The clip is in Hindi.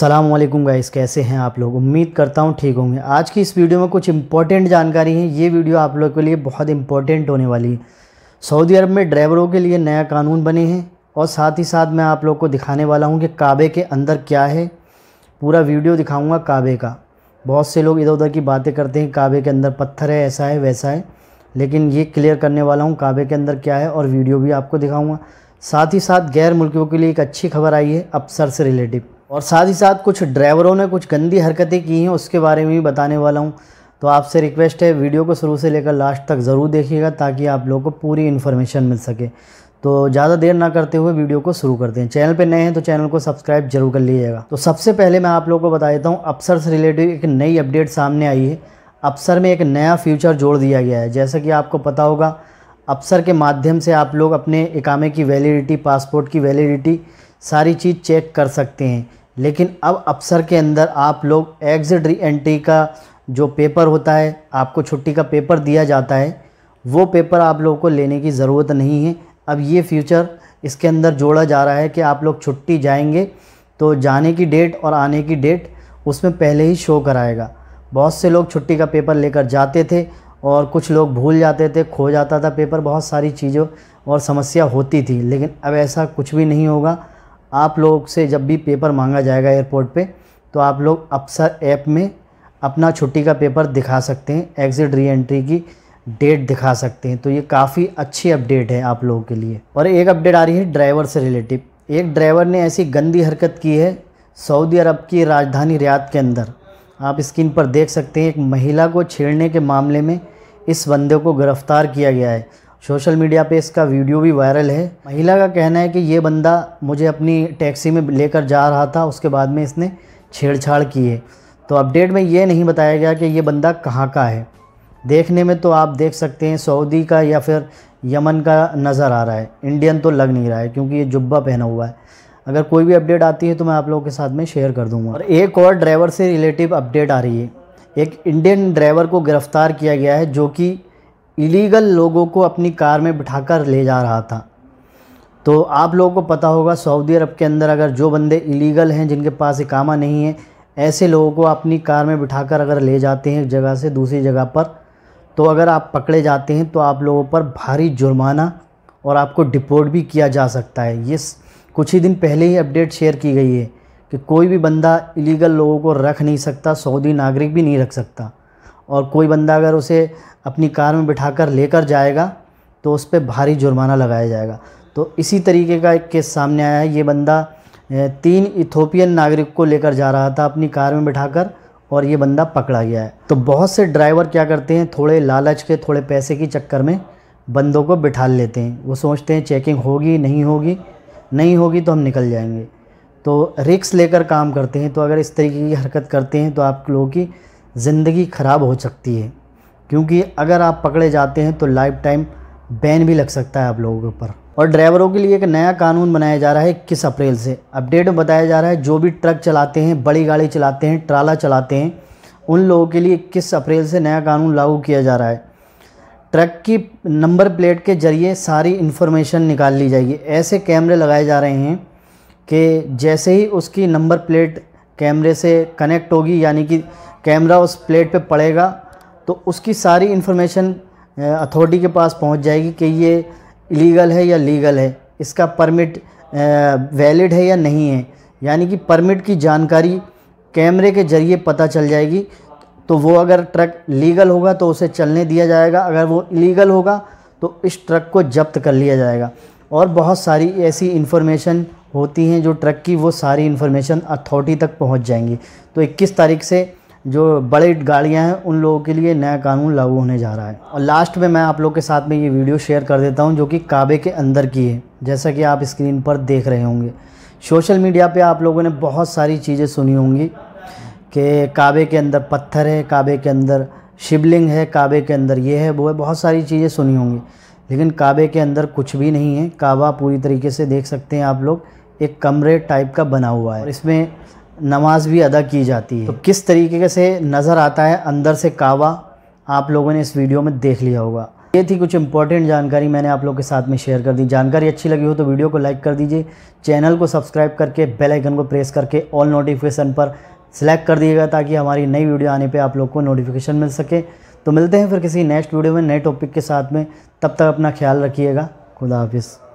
सलामकुम गाइस कैसे हैं आप लोग उम्मीद करता हूँ ठीक होंगे आज की इस वीडियो में कुछ इंपॉर्टेंट जानकारी है ये वीडियो आप लोग के लिए बहुत इंपॉर्टेंट होने वाली है सऊदी अरब में ड्राइवरों के लिए नया कानून बने हैं और साथ ही साथ मैं आप लोग को दिखाने वाला हूँ कि काबे के अंदर क्या है पूरा वीडियो दिखाऊँगा काबे का बहुत से लोग इधर उधर की बातें करते हैं काबे के अंदर पत्थर है ऐसा है वैसा है लेकिन ये क्लियर करने वाला हूँ काबे के अंदर क्या है और वीडियो भी आपको दिखाऊँगा साथ ही साथ गैर मुल्कियों के लिए एक अच्छी खबर आई है अफसर से रिलेटिव और साथ ही साथ कुछ ड्राइवरों ने कुछ गंदी हरकतें की हैं उसके बारे में भी बताने वाला हूँ तो आपसे रिक्वेस्ट है वीडियो को शुरू से लेकर लास्ट तक ज़रूर देखिएगा ताकि आप लोगों को पूरी इन्फॉर्मेशन मिल सके तो ज़्यादा देर ना करते हुए वीडियो को शुरू करते हैं चैनल पर नए हैं तो चैनल को सब्सक्राइब जरूर कर लीजिएगा तो सबसे पहले मैं आप लोगों को बता देता हूँ अफसर से रिलेटेड एक नई अपडेट सामने आई है अफसर में एक नया फ्यूचर जोड़ दिया गया है जैसा कि आपको पता होगा अफसर के माध्यम से आप लोग अपने इकामे की वैलिडिटी पासपोर्ट की वैलिडिटी सारी चीज़ चेक कर सकते हैं लेकिन अब अफसर के अंदर आप लोग एग्ज़िट री एंट्री का जो पेपर होता है आपको छुट्टी का पेपर दिया जाता है वो पेपर आप लोगों को लेने की ज़रूरत नहीं है अब ये फ्यूचर इसके अंदर जोड़ा जा रहा है कि आप लोग छुट्टी जाएंगे तो जाने की डेट और आने की डेट उसमें पहले ही शो कराएगा बहुत से लोग छुट्टी का पेपर लेकर जाते थे और कुछ लोग भूल जाते थे खो जाता था पेपर बहुत सारी चीज़ों और समस्या होती थी लेकिन अब ऐसा कुछ भी नहीं होगा आप लोग से जब भी पेपर मांगा जाएगा एयरपोर्ट पे तो आप लोग अपसर ऐप में अपना छुट्टी का पेपर दिखा सकते हैं एग्ज़िट री एंट्री की डेट दिखा सकते हैं तो ये काफ़ी अच्छी अपडेट है आप लोगों के लिए और एक अपडेट आ रही है ड्राइवर से रिलेटिव एक ड्राइवर ने ऐसी गंदी हरकत की है सऊदी अरब की राजधानी रियाद के अंदर आप स्क्रीन पर देख सकते हैं एक महिला को छेड़ने के मामले में इस बंदे को गिरफ़्तार किया गया है सोशल मीडिया पे इसका वीडियो भी वायरल है महिला का कहना है कि ये बंदा मुझे अपनी टैक्सी में लेकर जा रहा था उसके बाद में इसने छेड़छाड़ की है तो अपडेट में ये नहीं बताया गया कि ये बंदा कहाँ का है देखने में तो आप देख सकते हैं सऊदी का या फिर यमन का नज़र आ रहा है इंडियन तो लग नहीं रहा है क्योंकि ये जुब्बा पहना हुआ है अगर कोई भी अपडेट आती है तो मैं आप लोगों के साथ में शेयर कर दूंगा और एक और ड्राइवर से रिलेटिव अपडेट आ रही है एक इंडियन ड्राइवर को गिरफ़्तार किया गया है जो कि इलीगल लोगों को अपनी कार में बिठाकर ले जा रहा था तो आप लोगों को पता होगा सऊदी अरब के अंदर अगर जो बंदे इलीगल हैं जिनके पास इकामा नहीं है ऐसे लोगों को अपनी कार में बिठाकर अगर ले जाते हैं एक जगह से दूसरी जगह पर तो अगर आप पकड़े जाते हैं तो आप लोगों पर भारी जुर्माना और आपको डिपोर्ट भी किया जा सकता है ये कुछ ही दिन पहले ही अपडेट शेयर की गई है कि कोई भी बंदा इलीगल लोगों को रख नहीं सकता सऊदी नागरिक भी नहीं रख सकता और कोई बंदा अगर उसे अपनी कार में बिठा कर लेकर जाएगा तो उस पर भारी जुर्माना लगाया जाएगा तो इसी तरीके का एक केस सामने आया है ये बंदा तीन इथोपियन नागरिक को लेकर जा रहा था अपनी कार में बिठाकर और ये बंदा पकड़ा गया है तो बहुत से ड्राइवर क्या करते हैं थोड़े लालच के थोड़े पैसे की चक्कर में बंदों को बिठा लेते हैं वो सोचते हैं चेकिंग होगी नहीं होगी नहीं होगी तो हम निकल जाएंगे तो रिक्स लेकर काम करते हैं तो अगर इस तरीके की हरकत करते हैं तो आप लोगों की ज़िंदगी ख़राब हो सकती है क्योंकि अगर आप पकड़े जाते हैं तो लाइफ टाइम बैन भी लग सकता है आप लोगों के ऊपर और ड्राइवरों के लिए एक नया कानून बनाया जा रहा है इक्कीस अप्रैल से अपडेट में बताया जा रहा है जो भी ट्रक चलाते हैं बड़ी गाड़ी चलाते हैं ट्राला चलाते हैं उन लोगों के लिए इक्कीस अप्रैल से नया कानून लागू किया जा रहा है ट्रक की नंबर प्लेट के ज़रिए सारी इन्फॉर्मेशन निकाल ली जाएगी ऐसे कैमरे लगाए जा रहे हैं कि जैसे ही उसकी नंबर प्लेट कैमरे से कनेक्ट होगी यानी कि कैमरा उस प्लेट पे पड़ेगा तो उसकी सारी इन्फॉर्मेशन अथॉरिटी के पास पहुंच जाएगी कि ये इलीगल है या लीगल है इसका परमिट वैलिड है या नहीं है यानी कि परमिट की जानकारी कैमरे के ज़रिए पता चल जाएगी तो वो अगर ट्रक लीगल होगा तो उसे चलने दिया जाएगा अगर वो इलीगल होगा तो इस ट्रक को जब्त कर लिया जाएगा और बहुत सारी ऐसी इन्फॉर्मेशन होती हैं जो ट्रक की वो सारी इन्फॉर्मेशन अथॉरिटी तक पहुंच जाएंगी तो 21 तारीख से जो बड़े गाड़ियां हैं उन लोगों के लिए नया कानून लागू होने जा रहा है और लास्ट में मैं आप लोग के साथ में ये वीडियो शेयर कर देता हूँ जो कि काबे के अंदर की है जैसा कि आप स्क्रीन पर देख रहे होंगे सोशल मीडिया पे आप लोगों ने बहुत सारी चीज़ें सुनी होंगी कि काबे के अंदर पत्थर है काबे के अंदर शिवलिंग है काबे के अंदर ये है वो है बहुत सारी चीज़ें सुनी होंगी लेकिन काबे के अंदर कुछ भी नहीं है काबा पूरी तरीके से देख सकते हैं आप लोग एक कमरे टाइप का बना हुआ है इसमें नमाज भी अदा की जाती है तो, तो किस तरीके से नज़र आता है अंदर से कावा आप लोगों ने इस वीडियो में देख लिया होगा ये थी कुछ इंपॉर्टेंट जानकारी मैंने आप लोग के साथ में शेयर कर दी जानकारी अच्छी लगी हो तो वीडियो को लाइक कर दीजिए चैनल को सब्सक्राइब करके बेल आइकन को प्रेस करके ऑल नोटिफिकेशन पर सेलेक्ट कर दिएगा ताकि हमारी नई वीडियो आने पे आप लोग को नोटिफिकेशन मिल सके तो मिलते हैं फिर किसी नेक्स्ट वीडियो में नए टॉपिक के साथ में तब तक अपना ख्याल रखिएगा खुदा हाफिज़